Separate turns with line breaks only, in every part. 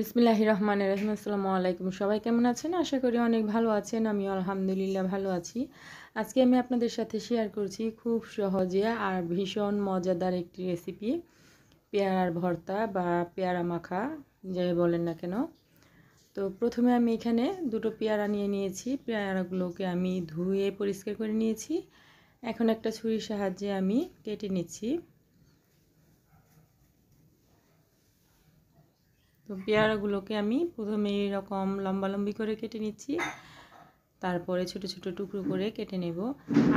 বিসমিল্লাহ রহমান রহিম আসসালামু আলাইকুম সবাই কেমন আছেন আশা করি অনেক ভালো আছেন আমি আলহামদুলিল্লাহ ভালো আছি আজকে আমি আপনাদের সাথে শেয়ার করছি খুব সহজে আর ভীষণ মজাদার একটি রেসিপি পেয়ারার ভর্তা বা পেয়ারা মাখা যাই বলেন না কেন তো প্রথমে আমি এখানে দুটো পেয়ারা নিয়ে নিয়েছি পেয়ারাগুলোকে আমি ধুয়ে পরিষ্কার করে নিয়েছি এখন একটা ছুরির সাহায্যে আমি কেটে নিচ্ছি তো পেয়ারাগুলোকে আমি প্রথমে এরকম লম্বা লম্বি করে কেটে নিচ্ছি তারপরে ছোট ছোট টুকরো করে কেটে নেব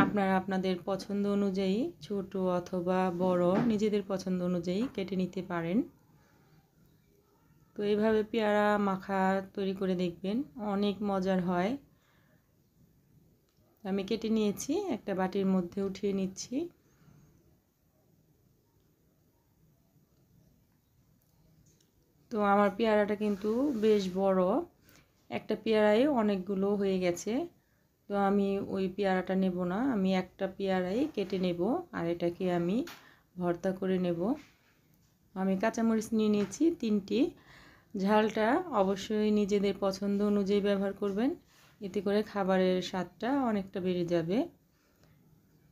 আপনারা আপনাদের পছন্দ অনুযায়ী ছোট অথবা বড় নিজেদের পছন্দ অনুযায়ী কেটে নিতে পারেন তো এইভাবে পেয়ারা মাখা তৈরি করে দেখবেন অনেক মজার হয় আমি কেটে নিয়েছি একটা বাটির মধ্যে উঠিয়ে নিচ্ছি তো আমার পেয়ারাটা কিন্তু বেশ বড় একটা পেয়ারায় অনেকগুলো হয়ে গেছে তো আমি ওই পেয়ারাটা নেব না আমি একটা পেয়ারাই কেটে নেব আর এটাকে আমি ভর্তা করে নেব আমি কাঁচামরিচ নিয়ে নিয়েছি তিনটি ঝালটা অবশ্যই নিজেদের পছন্দ অনুযায়ী ব্যবহার করবেন এতে করে খাবারের স্বাদটা অনেকটা বেড়ে যাবে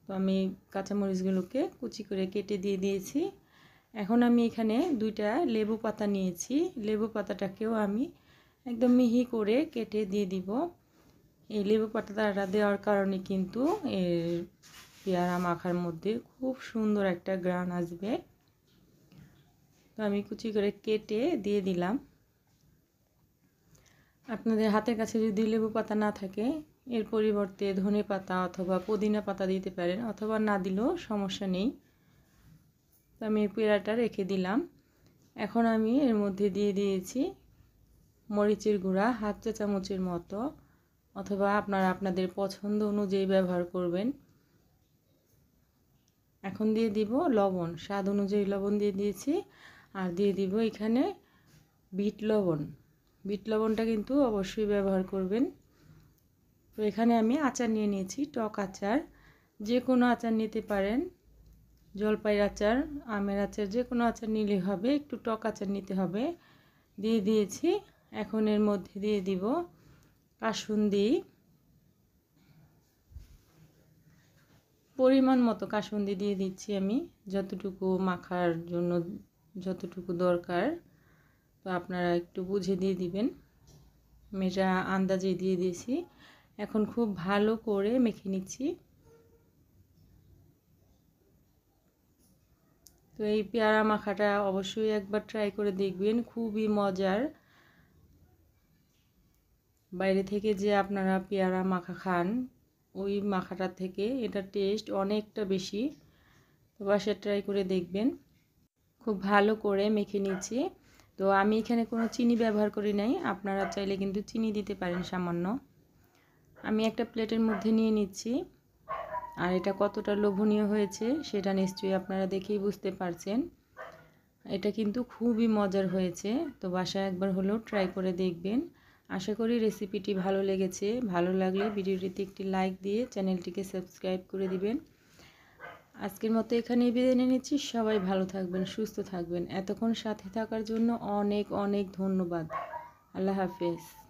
তো আমি কাঁচামরিচগুলোকে কুচি করে কেটে দিয়ে দিয়েছি এখন আমি এখানে দুইটা লেবু পাতা নিয়েছি লেবু পাতাটাকেও আমি একদম মিহি করে কেটে দিয়ে দিব এই লেবু পাতাটা দেওয়ার কারণে কিন্তু এর পেয়ারা মাখার মধ্যে খুব সুন্দর একটা গ্রান আসবে তো আমি কুচি করে কেটে দিয়ে দিলাম আপনাদের হাতের কাছে যদি লেবু পাতা না থাকে এর পরিবর্তে ধনে পাতা অথবা পুদিনা পাতা দিতে পারেন অথবা না দিলেও সমস্যা নেই তো আমি পেঁড়াটা রেখে দিলাম এখন আমি এর মধ্যে দিয়ে দিয়েছি মরিচের গুঁড়া হাত চা চামচের মতো অথবা আপনারা আপনাদের পছন্দ অনুযায়ী ব্যবহার করবেন এখন দিয়ে দিব লবণ স্বাদ অনুযায়ী লবণ দিয়ে দিয়েছি আর দিয়ে দিব এখানে বিট লবণ বিট লবণটা কিন্তু অবশ্যই ব্যবহার করবেন তো এখানে আমি আচার নিয়ে নিয়েছি টক আচার যে কোনো আচার নিতে পারেন জলপাইয়ের আচার আমের আচার যে কোনো আচার নিলে হবে একটু টক আচার নিতে হবে দিয়ে দিয়েছি এখন এর মধ্যে দিয়ে দিব কাসুন্দি পরিমাণ মতো কাসুন্দি দিয়ে দিচ্ছি আমি যতটুকু মাখার জন্য যতটুকু দরকার তো আপনারা একটু বুঝে দিয়ে দিবেন এটা আন্দাজে দিয়ে দিয়েছি এখন খুব ভালো করে মেখে নিচ্ছি তো এই পেয়ারা মাখাটা অবশ্যই একবার ট্রাই করে দেখবেন খুবই মজার বাইরে থেকে যে আপনারা পেয়ারা মাখা খান ওই মাখাটা থেকে এটা টেস্ট অনেকটা বেশি তো বাসা ট্রাই করে দেখবেন খুব ভালো করে মেখে নিচ্ছি তো আমি এখানে কোনো চিনি ব্যবহার করি নাই আপনারা চাইলে কিন্তু চিনি দিতে পারেন সামান্য আমি একটা প্লেটের মধ্যে নিয়ে নিচ্ছি আর এটা কতটা লোভনীয় হয়েছে সেটা নিশ্চয়ই আপনারা দেখেই বুঝতে পারছেন এটা কিন্তু খুবই মজার হয়েছে তো বাসায় একবার হলেও ট্রাই করে দেখবেন আশা করি রেসিপিটি ভালো লেগেছে ভালো লাগলে ভিডিওটিতে একটি লাইক দিয়ে চ্যানেলটিকে সাবস্ক্রাইব করে দিবেন আজকের মতো এখানে বিদায় নিয়ে নিচ্ছি সবাই ভালো থাকবেন সুস্থ থাকবেন এতক্ষণ সাথে থাকার জন্য অনেক অনেক ধন্যবাদ আল্লাহ হাফেজ